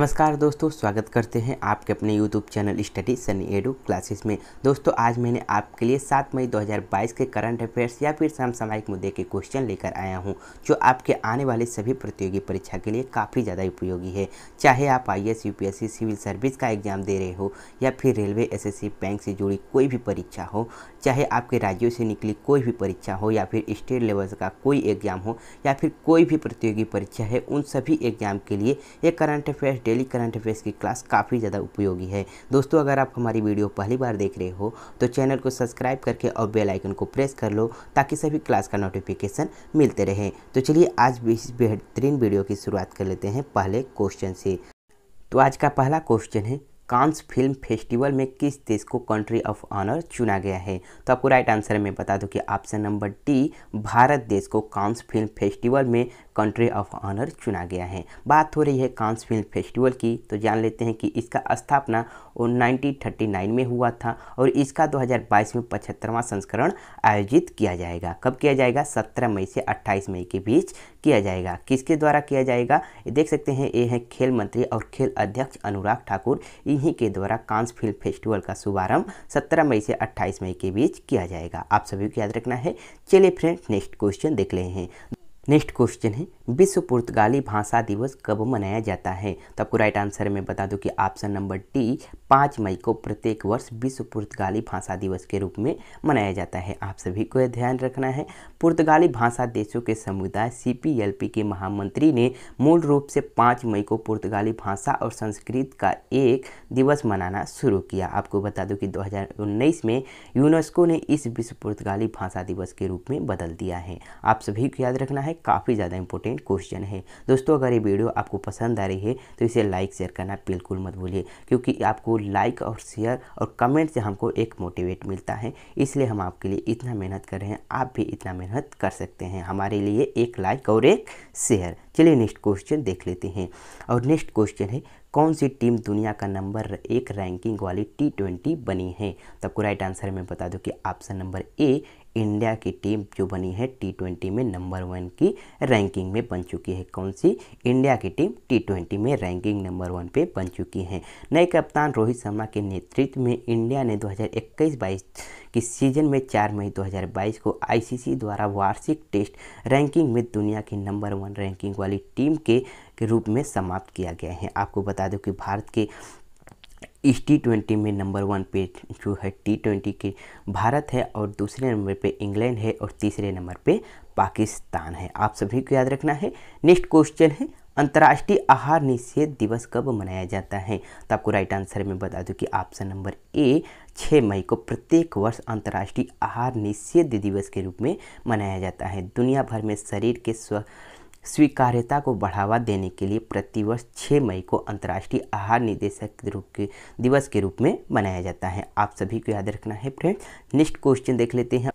नमस्कार दोस्तों स्वागत करते हैं आपके अपने YouTube channel study Sunny edu classes में दोस्तों आज मैंने आपके लिए 7 मई 2022 के करंट अफेयर्स या फिर समसामयिक मुद्दे के क्वेश्चन लेकर आया हूं जो आपके आने वाले सभी प्रतियोगी परीक्षा के लिए काफ़ी ज़्यादा उपयोगी है चाहे आप I S U civil service का एग्जाम दे रहे हो या फिर रेलवे एस बैंक से जुड़ी कोई भी परीक्षा हो चाहे आपके राज्यों से निकली कोई भी परीक्षा हो या फिर स्टेट लेवल का कोई एग्जाम हो या फिर कोई भी प्रतियोगी परीक्षा है उन सभी एग्जाम के लिए ये current affairs daily current affairs की क्लास काफ़ी ज़्यादा उपयोगी है दोस्तों अगर आप हमारी वीडियो पहली बार देख रहे हो तो चैनल को सब्सक्राइब करके और बेल आइकन को प्रेस कर लो ताकि सभी क्लास का नोटिफिकेशन मिलते रहे तो चलिए आज इस बेहतरीन वीडियो की शुरुआत कर लेते हैं पहले क्वेश्चन से तो आज का पहला क्वेश्चन है कांस फिल्म फेस्टिवल में किस देश को कंट्री ऑफ ऑनर चुना गया है तो आपको राइट आंसर में बता दूं कि ऑप्शन नंबर डी भारत देश को कांस फिल्म फेस्टिवल में कंट्री ऑफ ऑनर चुना गया है बात हो रही है कांस फिल्म फेस्टिवल की तो जान लेते हैं कि इसका स्थापना 1939 में हुआ था और इसका 2022 में पचहत्तरवां संस्करण आयोजित किया जाएगा कब किया जाएगा 17 मई से 28 मई के बीच किया जाएगा किसके द्वारा किया जाएगा देख सकते हैं ये हैं खेल मंत्री और खेल अध्यक्ष अनुराग ठाकुर इन्हीं के द्वारा कांस फिल्म फेस्टिवल का शुभारंभ सत्रह मई से अट्ठाईस मई के बीच किया जाएगा आप सभी को याद रखना है चलिए फ्रेंड नेक्स्ट क्वेश्चन देख रहे हैं नेक्स्ट क्वेश्चन है विश्व पुर्तगाली भाषा दिवस कब मनाया जाता है तो आपको राइट आंसर में बता दूं कि ऑप्शन नंबर डी पाँच मई को प्रत्येक वर्ष विश्व पुर्तगाली भाषा दिवस के रूप में मनाया जाता है आप सभी को यह ध्यान रखना है पुर्तगाली भाषा देशों के समुदाय सी के महामंत्री ने मूल रूप से पाँच मई को पुर्तगाली भाषा और संस्कृत का एक दिवस मनाना शुरू किया आपको बता दूँ कि दो में यूनेस्को ने इस विश्व पुर्तगाली भाषा दिवस के रूप में बदल दिया है आप सभी को याद रखना है काफ़ी ज़्यादा इंपॉर्टेंट क्वेश्चन है दोस्तों अगर ये वीडियो आपको पसंद आ रही है तो इसे लाइक शेयर करना बिल्कुल मत भूलिए क्योंकि आपको लाइक और शेयर और कमेंट से हमको एक मोटिवेट मिलता है इसलिए हम आपके लिए इतना मेहनत कर रहे हैं आप भी इतना मेहनत कर सकते हैं हमारे लिए एक लाइक और एक शेयर चलिए नेक्स्ट क्वेश्चन देख लेते हैं और नेक्स्ट क्वेश्चन है कौन सी टीम दुनिया का नंबर एक रैंकिंग वाली टी ट्वेंटी बनी है तो आपको राइट आंसर में बता दो कि ऑप्शन नंबर ए इंडिया की टीम जो बनी है टी ट्वेंटी में नंबर वन की रैंकिंग में बन चुकी है कौन सी इंडिया की टीम टी ट्वेंटी में रैंकिंग नंबर वन पे बन चुकी है नए कप्तान रोहित शर्मा के नेतृत्व में इंडिया ने 2021-22 की सीजन में 4 मई 2022 को आईसीसी द्वारा वार्षिक टेस्ट रैंकिंग में दुनिया की नंबर वन रैंकिंग वाली टीम के, के रूप में समाप्त किया गया है आपको बता दो कि भारत के इस टी ट्वेंटी में नंबर वन पे जो है टी ट्वेंटी के भारत है और दूसरे नंबर पे इंग्लैंड है और तीसरे नंबर पे पाकिस्तान है आप सभी को याद रखना है नेक्स्ट क्वेश्चन है अंतर्राष्ट्रीय आहार निषेध दिवस कब मनाया जाता है तो आपको राइट आंसर में बता दूं कि ऑप्शन नंबर ए छः मई को प्रत्येक वर्ष अंतर्राष्ट्रीय आहार निषेध दिवस के रूप में मनाया जाता है दुनिया भर में शरीर के स्व स्वीकार्यता को बढ़ावा देने के लिए प्रतिवर्ष छः मई को अंतर्राष्ट्रीय आहार निदेशक रूप दिवस के रूप में मनाया जाता है आप सभी को याद रखना है फ्रेंड नेक्स्ट क्वेश्चन देख लेते हैं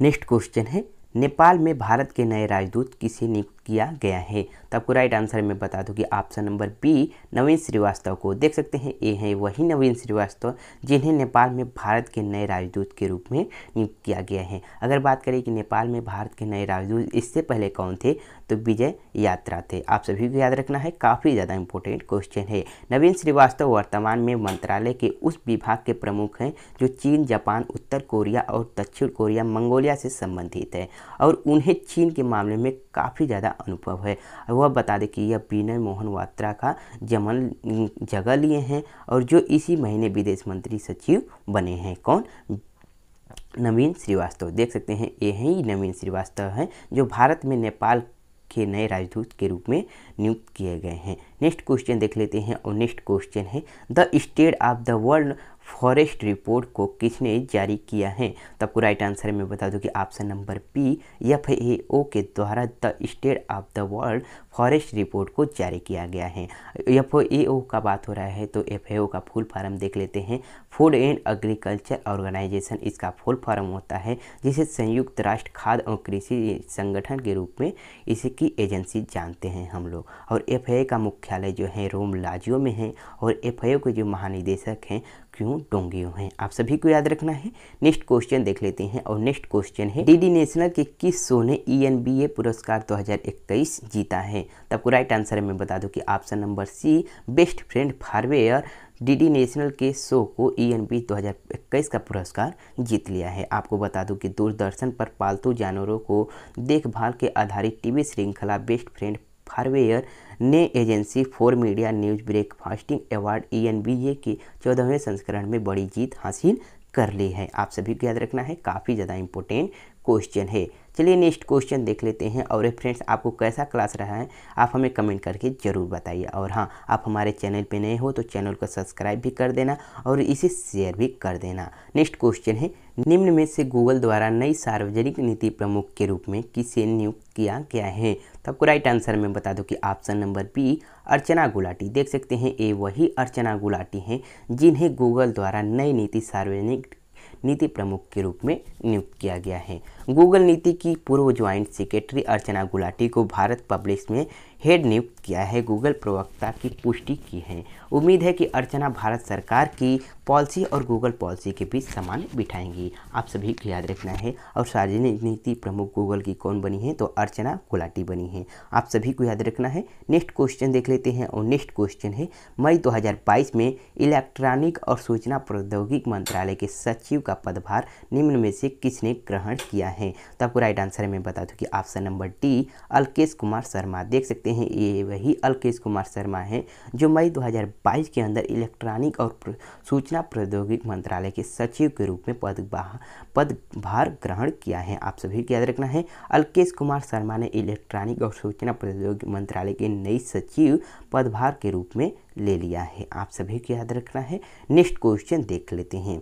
नेक्स्ट क्वेश्चन है नेपाल में भारत के नए राजदूत किसे नियुक्त किया गया है तो आपको राइट आंसर में बता दूं कि option number B Naveen Srivastava को देख सकते हैं ए हैं वही नवीन श्रीवास्तव जिन्हें नेपाल में भारत के नए राजदूत के रूप में नियुक्त किया गया है अगर बात करें कि नेपाल में भारत के नए राजदूत इससे पहले कौन थे तो विजय यात्रा थे आप सभी को याद रखना है काफ़ी ज़्यादा इंपॉर्टेंट क्वेश्चन है नवीन श्रीवास्तव वर्तमान में मंत्रालय के उस विभाग के प्रमुख हैं जो चीन जापान उत्तर कोरिया और दक्षिण कोरिया मंगोलिया से संबंधित है और उन्हें चीन के मामले में काफ़ी ज़्यादा अनुभव है और वह बता दें कि यह विनय मोहन वात्रा का जमन जगह लिए हैं और जो इसी महीने विदेश मंत्री सचिव बने हैं कौन नवीन श्रीवास्तव देख सकते हैं ये हैं ही नवीन श्रीवास्तव हैं जो भारत में नेपाल के नए राजदूत के रूप में नियुक्त किए गए हैं नेक्स्ट क्वेश्चन देख लेते हैं और नेक्स्ट क्वेश्चन है the state of the world forest report को किसने जारी किया है तो आपको राइट आंसर में बता दूं कि option number P F A O के द्वारा the state of the world forest report को जारी किया गया है एफ ए ओ का बात हो रहा है तो एफ ए ओ का फुल फार्म देख लेते हैं फूड एंड एग्रीकल्चर ऑर्गेनाइजेशन इसका फुल फार्म होता है जिसे संयुक्त राष्ट्र खाद्य और कृषि संगठन के रूप में इसकी एजेंसी जानते हैं हम लोग और एफ का मुख्यालय जो है रोम लाजियो में है और एफ के जो महानिदेशक हैं क्यों डोंगे हैं आप सभी को याद रखना है नेक्स्ट क्वेश्चन देख लेते हैं और नेक्स्ट क्वेश्चन है डीडी नेशनल के किस शो ने ईएनबीए e पुरस्कार 2021 जीता है तो आपको राइट आंसर में बता दूं कि option number C best friend forever DD national के शो को ईएनबी e 2021 का पुरस्कार जीत लिया है आपको बता दूं कि दूरदर्शन पर पालतू जानवरों को देखभाल के आधारित टीवी श्रृंखला बेस्ट फ्रेंड फारवेयर ने agency for media news broadcasting award E e के चौदहवें संस्करण में बड़ी जीत हासिल कर ली है आप सभी को याद रखना है काफ़ी ज़्यादा इंपॉर्टेंट क्वेश्चन है चलिए नेक्स्ट क्वेश्चन देख लेते हैं और फ्रेंड्स आपको कैसा क्लास रहा है आप हमें कमेंट करके ज़रूर बताइए और हाँ आप हमारे चैनल पर नए हो तो चैनल को सब्सक्राइब भी कर देना और इसे शेयर भी कर देना नेक्स्ट क्वेश्चन है निम्न में से गूगल द्वारा नई सार्वजनिक नीति प्रमुख के रूप में किसे नियुक्त किया गया है तो आपको राइट आंसर में बता दो कि option number B Archana Gulati देख सकते हैं ए वही अर्चना गुलाटी हैं जिन्हें गूगल द्वारा नई नीति सार्वजनिक नीति प्रमुख के रूप में नियुक्त किया गया है गूगल नीति की पूर्व ज्वाइंट सेक्रेटरी अर्चना गुलाटी को भारत पब्लिक्स में हेड नियुक्त किया है गूगल प्रवक्ता की पुष्टि की है उम्मीद है कि अर्चना भारत सरकार की पॉलिसी और गूगल पॉलिसी के बीच सामान बिठाएंगी आप सभी को याद रखना है और सार्वजनिक नीति प्रमुख गूगल की कौन बनी है तो अर्चना गुलाटी बनी है आप सभी को याद रखना है नेक्स्ट क्वेश्चन देख लेते हैं और नेक्स्ट क्वेश्चन है मई दो में इलेक्ट्रॉनिक और सूचना प्रौद्योगिकी मंत्रालय के सचिव का पदभार निम्न में से किसने ग्रहण किया है तो आपको राइट आंसर में बता दूँ कि option number D Alkesh Kumar Sharma देख सकते हैं हैं ये वही अल्केश कुमार शर्मा हैं जो मई 2022 के अंदर इलेक्ट्रॉनिक और प्र, सूचना प्रौद्योगिक मंत्रालय के सचिव के रूप में पद पदभार ग्रहण किया है आप सभी को याद रखना है अल्केश कुमार शर्मा ने इलेक्ट्रॉनिक और सूचना प्रौद्योगिक मंत्रालय के नई सचिव पदभार के रूप में ले लिया है आप सभी को याद रखना है नेक्स्ट क्वेश्चन देख लेते हैं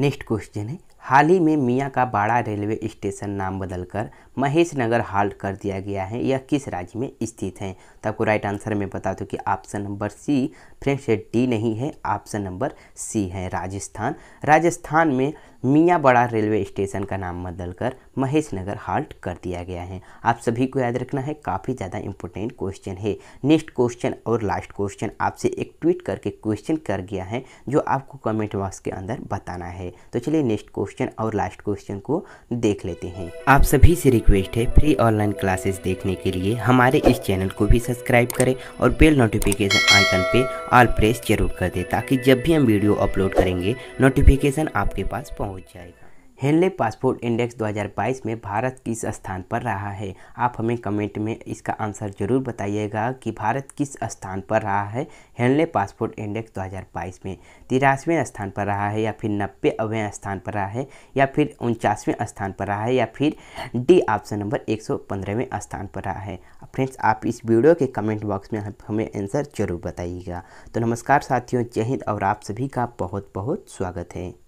नेक्स्ट क्वेश्चन है हाल ही में मियाँ का बाड़ा रेलवे स्टेशन नाम बदलकर महेश नगर हाल्ट कर दिया गया है यह किस राज्य में स्थित है तो आपको राइट आंसर में बता दूँ कि option number C friends D नहीं है ऑप्शन नंबर सी है राजस्थान राजस्थान में मियाँ बड़ा रेलवे स्टेशन का नाम बदलकर महेश नगर हाल्ट कर दिया गया है आप सभी को याद रखना है काफ़ी ज़्यादा इंपॉर्टेंट क्वेश्चन है नेक्स्ट क्वेश्चन और लास्ट क्वेश्चन आपसे एक ट्वीट करके क्वेश्चन कर गया है जो आपको कमेंट बॉक्स के अंदर बताना है तो चलिए नेक्स्ट क्वेश्चन और लास्ट क्वेश्चन को देख लेते हैं आप सभी से रिक्वेस्ट है फ्री ऑनलाइन क्लासेस देखने के लिए हमारे इस चैनल को भी सब्सक्राइब करें और बेल नोटिफिकेशन आइकन पे ऑल प्रेस जरूर कर दें ताकि जब भी हम वीडियो अपलोड करेंगे नोटिफिकेशन आपके पास पहुँच पहुंच जाएगा हेनले पासपोर्ट इंडेक्स 2022 में भारत किस स्थान पर रहा है आप हमें कमेंट में इसका आंसर जरूर बताइएगा कि भारत किस स्थान पर रहा है हेनले पासपोर्ट इंडेक्स 2022 में तिरासवें स्थान पर रहा है या फिर नब्बेवें स्थान पर रहा है या फिर उनचासवें स्थान पर रहा है या फिर डी ऑप्शन नंबर 115वें स्थान पर रहा है फ्रेंड्स आप इस वीडियो के कमेंट बॉक्स में हमें आंसर जरूर बताइएगा तो नमस्कार साथियों जय हिंद और आप सभी का बहुत बहुत स्वागत है